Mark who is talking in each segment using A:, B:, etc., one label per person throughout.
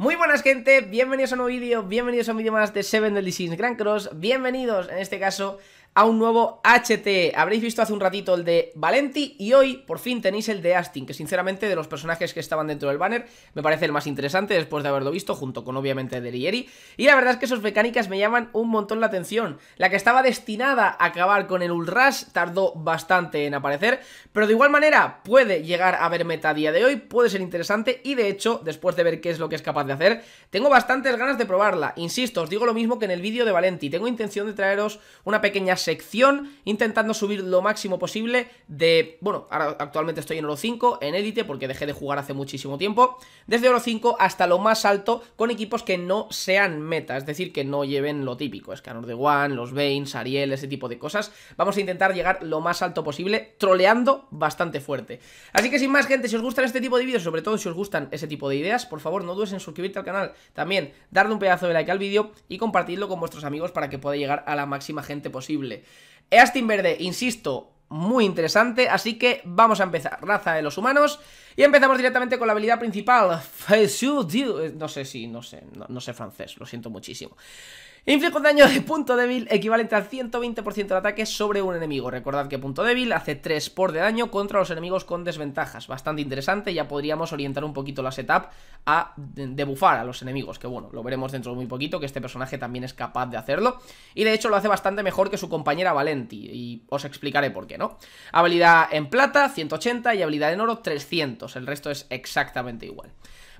A: Muy buenas gente, bienvenidos a un nuevo vídeo, bienvenidos a un vídeo más de Seven Deadly Sins Grand Cross Bienvenidos en este caso a un nuevo HT. E. Habréis visto hace un ratito el de Valenti y hoy por fin tenéis el de Astin, que sinceramente de los personajes que estaban dentro del banner me parece el más interesante después de haberlo visto, junto con obviamente Delieri. Y la verdad es que sus mecánicas me llaman un montón la atención. La que estaba destinada a acabar con el Ulrash tardó bastante en aparecer, pero de igual manera puede llegar a ver meta día de hoy, puede ser interesante y de hecho, después de ver qué es lo que es capaz de hacer, tengo bastantes ganas de probarla. Insisto, os digo lo mismo que en el vídeo de Valenti, tengo intención de traeros una pequeña sección, intentando subir lo máximo posible de... Bueno, ahora actualmente estoy en Oro 5, en Élite, porque dejé de jugar hace muchísimo tiempo, desde Oro 5 hasta lo más alto, con equipos que no sean meta, es decir, que no lleven lo típico, Escanor de One, los Veins, Ariel, ese tipo de cosas. Vamos a intentar llegar lo más alto posible, troleando bastante fuerte. Así que sin más, gente, si os gustan este tipo de vídeos, sobre todo si os gustan ese tipo de ideas, por favor, no dudes en suscribirte al canal. También, darle un pedazo de like al vídeo y compartirlo con vuestros amigos para que pueda llegar a la máxima gente posible. Eastin Verde, insisto, muy interesante, así que vamos a empezar. Raza de los humanos. Y empezamos directamente con la habilidad principal. Eh, no sé si, no sé, no sé francés, lo siento muchísimo. Inflijo un daño de punto débil equivalente al 120% de ataque sobre un enemigo. Recordad que punto débil hace 3 por de daño contra los enemigos con desventajas. Bastante interesante, ya podríamos orientar un poquito la setup a debufar a los enemigos, que bueno, lo veremos dentro de muy poquito, que este personaje también es capaz de hacerlo. Y de hecho lo hace bastante mejor que su compañera Valenti, y os explicaré por qué, ¿no? Habilidad en plata, 180, y habilidad en oro, 300. El resto es exactamente igual.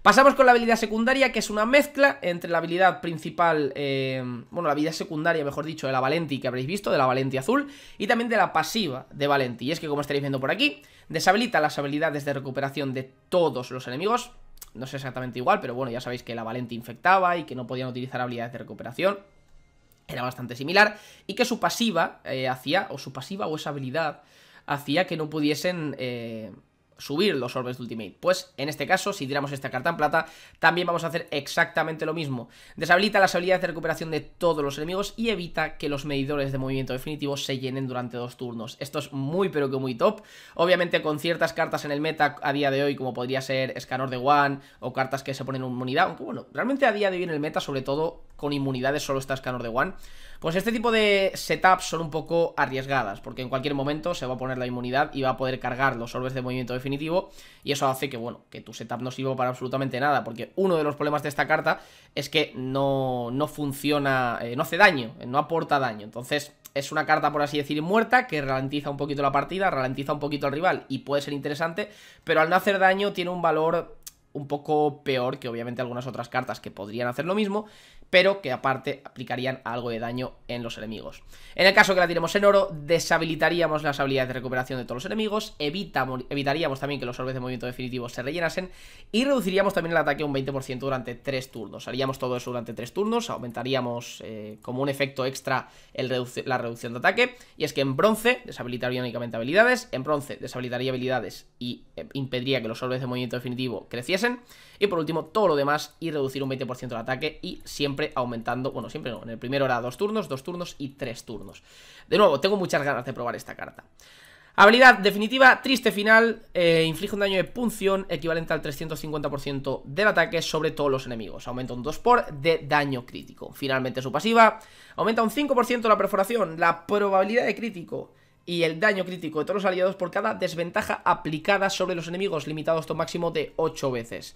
A: Pasamos con la habilidad secundaria, que es una mezcla entre la habilidad principal, eh, bueno, la habilidad secundaria, mejor dicho, de la Valenti que habréis visto, de la Valenti azul, y también de la pasiva de Valenti. Y es que, como estaréis viendo por aquí, deshabilita las habilidades de recuperación de todos los enemigos. No sé exactamente igual, pero bueno, ya sabéis que la Valenti infectaba y que no podían utilizar habilidades de recuperación era bastante similar, y que su pasiva eh, hacía, o su pasiva o esa habilidad, hacía que no pudiesen eh, subir los orbes de Ultimate. Pues en este caso, si tiramos esta carta en plata, también vamos a hacer exactamente lo mismo. Deshabilita las habilidades de recuperación de todos los enemigos y evita que los medidores de movimiento definitivo se llenen durante dos turnos. Esto es muy pero que muy top. Obviamente con ciertas cartas en el meta a día de hoy, como podría ser Escanor de One o cartas que se ponen en inmunidad, aunque bueno, realmente a día de hoy en el meta, sobre todo con inmunidades solo está Escanor de One, pues este tipo de setups son un poco arriesgadas, porque en cualquier momento se va a poner la inmunidad y va a poder cargar los orbes de movimiento definitivo y eso hace que, bueno, que tu setup no sirva para absolutamente nada, porque uno de los problemas de esta carta es que no, no funciona, eh, no hace daño, eh, no aporta daño, entonces es una carta, por así decir, muerta, que ralentiza un poquito la partida, ralentiza un poquito al rival y puede ser interesante, pero al no hacer daño tiene un valor un poco peor que obviamente algunas otras cartas que podrían hacer lo mismo pero que aparte aplicarían algo de daño en los enemigos. En el caso que la tiremos en oro, deshabilitaríamos las habilidades de recuperación de todos los enemigos, evitaríamos también que los orbes de movimiento definitivo se rellenasen y reduciríamos también el ataque un 20% durante 3 turnos. Haríamos todo eso durante 3 turnos, aumentaríamos eh, como un efecto extra la reducción de ataque y es que en bronce deshabilitaría únicamente habilidades, en bronce deshabilitaría habilidades y eh, impediría que los orbes de movimiento definitivo creciesen y por último todo lo demás y reducir un 20% el ataque y siempre aumentando, bueno, siempre no, en el primero era dos turnos, dos turnos y tres turnos. De nuevo, tengo muchas ganas de probar esta carta. Habilidad definitiva, triste final, eh, inflige un daño de punción equivalente al 350% del ataque sobre todos los enemigos. Aumenta un 2 por de daño crítico. Finalmente su pasiva, aumenta un 5% la perforación, la probabilidad de crítico y el daño crítico de todos los aliados por cada desventaja aplicada sobre los enemigos, limitado a máximo de 8 veces.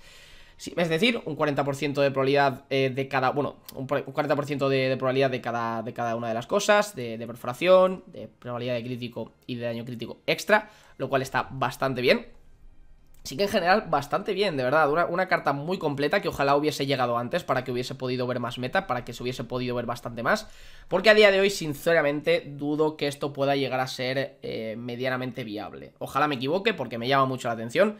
A: Es decir, un 40% de probabilidad eh, de cada... Bueno, un 40% de, probabilidad de cada, de cada una de las cosas, de, perforación, de probabilidad de crítico y de daño crítico extra, lo cual está bastante bien. Sí que en general bastante bien, de verdad, una, una, carta muy completa que ojalá hubiese llegado antes para que hubiese podido ver más meta, para que se hubiese podido ver bastante más, porque a día de hoy sinceramente dudo que esto pueda llegar a ser eh, medianamente viable. Ojalá me equivoque porque me llama mucho la atención,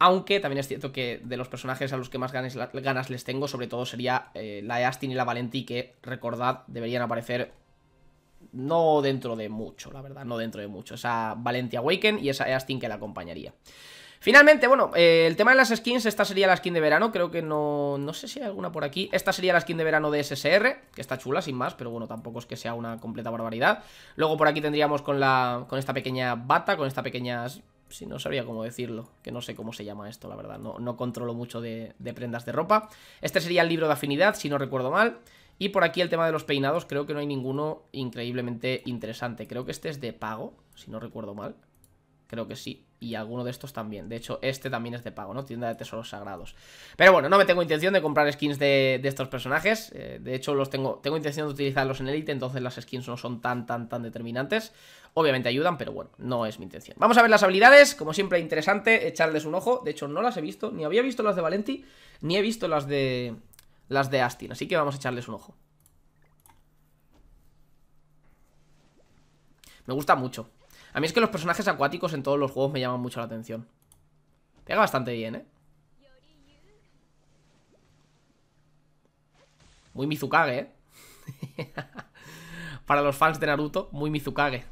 A: aunque también es cierto que de los personajes a los que más ganas les tengo, sobre todo sería eh, la y la Valenti, que recordad, deberían aparecer no dentro de mucho, la verdad, no dentro de mucho. Esa Valenti Awaken y esa Astin que la acompañaría. Finalmente, bueno, eh, el tema de las skins, esta sería la skin de verano, creo que no, no sé si hay alguna por aquí Esta sería la skin de verano de SSR, que está chula sin más, pero bueno, tampoco es que sea una completa barbaridad Luego por aquí tendríamos con, la, con esta pequeña bata, con esta pequeña si no sabía cómo decirlo, que no sé cómo se llama esto, la verdad. No, no controlo mucho de, de, prendas de ropa. Este sería el libro de afinidad, si no recuerdo mal. Y por aquí el tema de los peinados, creo que no hay ninguno increíblemente interesante. Creo que este es de pago, si no recuerdo mal. Creo que sí y alguno de estos también. De hecho, este también es de pago, ¿no? Tienda de tesoros sagrados. Pero bueno, no me tengo intención de comprar skins de, estos personajes. Eh, de hecho, los tengo, tengo intención de utilizarlos en Elite, entonces las skins no son tan, tan, tan determinantes. Obviamente ayudan, pero bueno, no es mi intención. Vamos a ver las habilidades. Como siempre, interesante echarles un ojo. De hecho, no las he visto. Ni había visto las de Valenti, ni he visto las de, las de Astin. Así que vamos a echarles un ojo. Me gusta mucho. A mí es que los personajes acuáticos en todos los juegos me llaman mucho la atención. Pega bastante bien, ¿eh? Muy Mizukage, ¿eh? Para los fans de Naruto, muy Mizukage.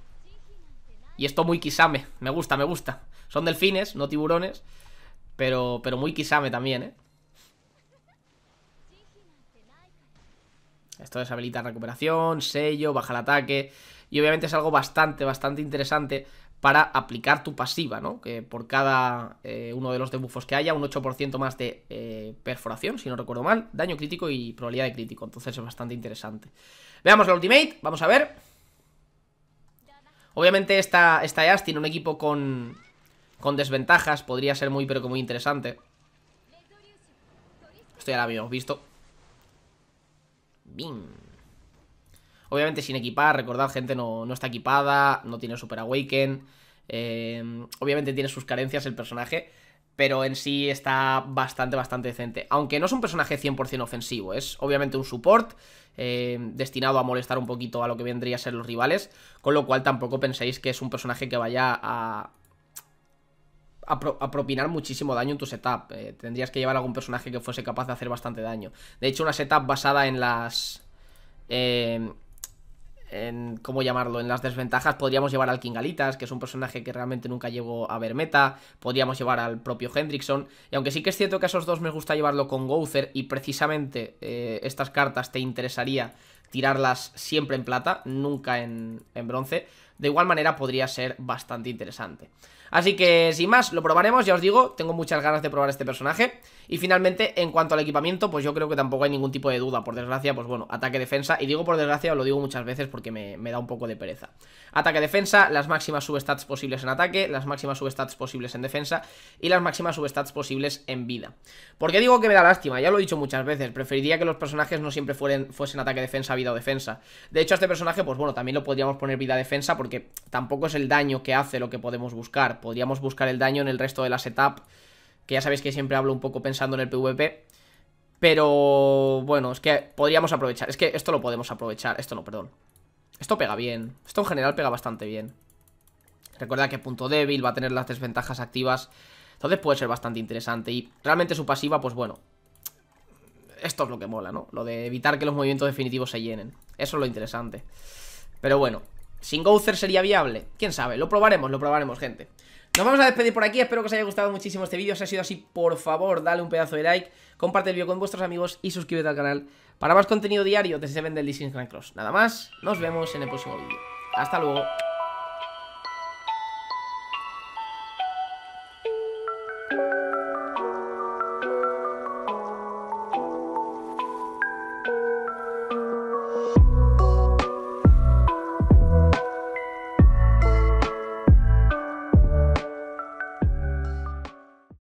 A: Y esto muy Kisame. Me gusta, me gusta. Son delfines, no tiburones. Pero, pero muy Kisame también, ¿eh? Esto deshabilita recuperación, sello, baja el ataque. Y obviamente es algo bastante, bastante interesante para aplicar tu pasiva, ¿no? Que por cada eh, uno de los debuffos que haya, un 8% más de eh, perforación, si no recuerdo mal, daño crítico y probabilidad de crítico. Entonces es bastante interesante. Veamos la ultimate, vamos a ver. Obviamente esta, esta EAS tiene un equipo con, con desventajas, podría ser muy pero que muy interesante. Esto ya lo habíamos visto. Bing. Obviamente sin equipar, recordad, gente no, está equipada, no tiene Super Awaken. Em, obviamente tiene sus carencias el personaje, pero en sí está bastante, bastante decente. Aunque no es un personaje 100% ofensivo, es obviamente un support em, destinado a molestar un poquito a lo que vendría a ser los rivales, con lo cual tampoco penséis que es un personaje que vaya a, a propinar muchísimo daño en tu setup. Eh, tendrías que llevar algún personaje que fuese capaz de hacer bastante daño. De hecho, una setup basada en las... Em, en, ¿Cómo llamarlo? En las desventajas podríamos llevar al Kingalitas, que es un personaje que realmente nunca llegó a ver meta. Podríamos llevar al propio Hendrickson. Y aunque sí que es cierto que a esos dos me gusta llevarlo con Gouther, y precisamente eh, estas cartas te interesaría tirarlas siempre en plata, nunca en bronce de igual manera podría ser bastante interesante. Así que sin más, lo probaremos, ya os digo, tengo muchas ganas de probar este personaje. Y finalmente, en cuanto al equipamiento, pues yo creo que tampoco hay ningún tipo de duda, por desgracia, pues bueno, ataque-defensa, y digo por desgracia, lo digo muchas veces porque me, da un poco de pereza. Ataque-defensa, las máximas substats posibles en ataque, las máximas substats posibles en defensa y las máximas substats posibles en vida. ¿Por qué digo que me da lástima? Ya lo he dicho muchas veces, preferiría que los personajes no siempre fueren, fuesen ataque-defensa, vida o defensa. De hecho, a este personaje, pues bueno, también lo podríamos poner vida-defensa, que tampoco es el daño que hace lo que podemos buscar. Podríamos buscar el daño en el resto de la setup, que ya sabéis que siempre hablo un poco pensando en el PvP. Pero bueno, es que podríamos aprovechar. Es que esto lo podemos aprovechar. Esto no, perdón. Esto pega bien. Esto en general pega bastante bien. Recuerda que punto débil va a tener las desventajas activas. Entonces puede ser bastante interesante. Y realmente su pasiva, pues bueno. Esto es lo que mola, ¿no? Lo de evitar que los movimientos definitivos se llenen. Eso es lo interesante. Pero bueno, ¿Sin Gozer sería viable? ¿Quién sabe? Lo probaremos, lo probaremos, gente. Nos vamos a despedir por aquí, espero que os haya gustado muchísimo este vídeo, si ha sido así, por favor, dale un pedazo de like, comparte el vídeo con vuestros amigos y suscríbete al canal para más contenido diario de Seven del Disney Grand Cross. Nada más, nos vemos en el próximo vídeo. Hasta luego.